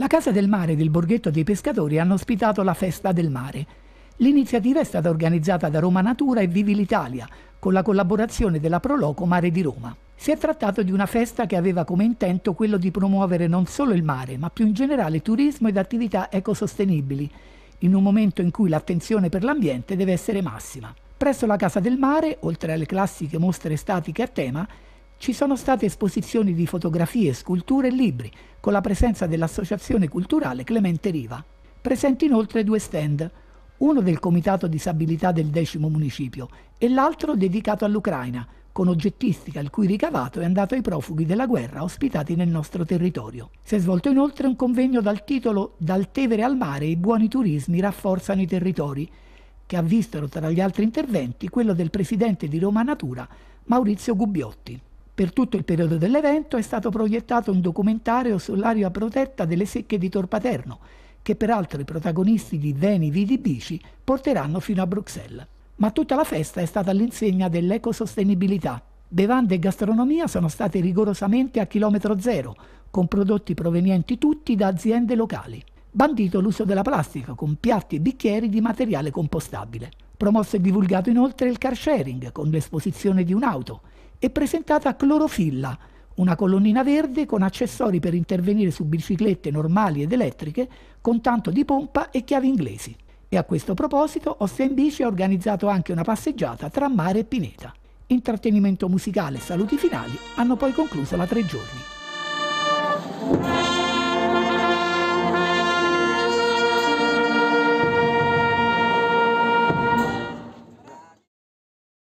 La Casa del Mare del Borghetto dei Pescatori hanno ospitato la Festa del Mare. L'iniziativa è stata organizzata da Roma Natura e Vivi l'Italia, con la collaborazione della Proloco Mare di Roma. Si è trattato di una festa che aveva come intento quello di promuovere non solo il mare, ma più in generale turismo ed attività ecosostenibili, in un momento in cui l'attenzione per l'ambiente deve essere massima. Presso la Casa del Mare, oltre alle classiche mostre statiche a tema, ci sono state esposizioni di fotografie, sculture e libri, con la presenza dell'Associazione Culturale Clemente Riva. Presenti inoltre due stand, uno del Comitato Disabilità del X Municipio e l'altro dedicato all'Ucraina, con oggettistica il cui ricavato è andato ai profughi della guerra ospitati nel nostro territorio. Si è svolto inoltre un convegno dal titolo Dal Tevere al mare i buoni turismi rafforzano i territori, che ha visto tra gli altri interventi quello del presidente di Roma Natura, Maurizio Gubbiotti. Per tutto il periodo dell'evento è stato proiettato un documentario sull'area protetta delle secche di Torpaterno, che peraltro i protagonisti di Veni Vidi Bici porteranno fino a Bruxelles. Ma tutta la festa è stata all'insegna dell'ecosostenibilità. Bevande e gastronomia sono state rigorosamente a chilometro zero, con prodotti provenienti tutti da aziende locali. Bandito l'uso della plastica con piatti e bicchieri di materiale compostabile. Promosso e divulgato inoltre il car sharing con l'esposizione di un'auto è presentata clorofilla, una colonnina verde con accessori per intervenire su biciclette normali ed elettriche con tanto di pompa e chiavi inglesi. E a questo proposito Ostia in Bici ha organizzato anche una passeggiata tra mare e pineta. Intrattenimento musicale e saluti finali hanno poi concluso la tre giorni.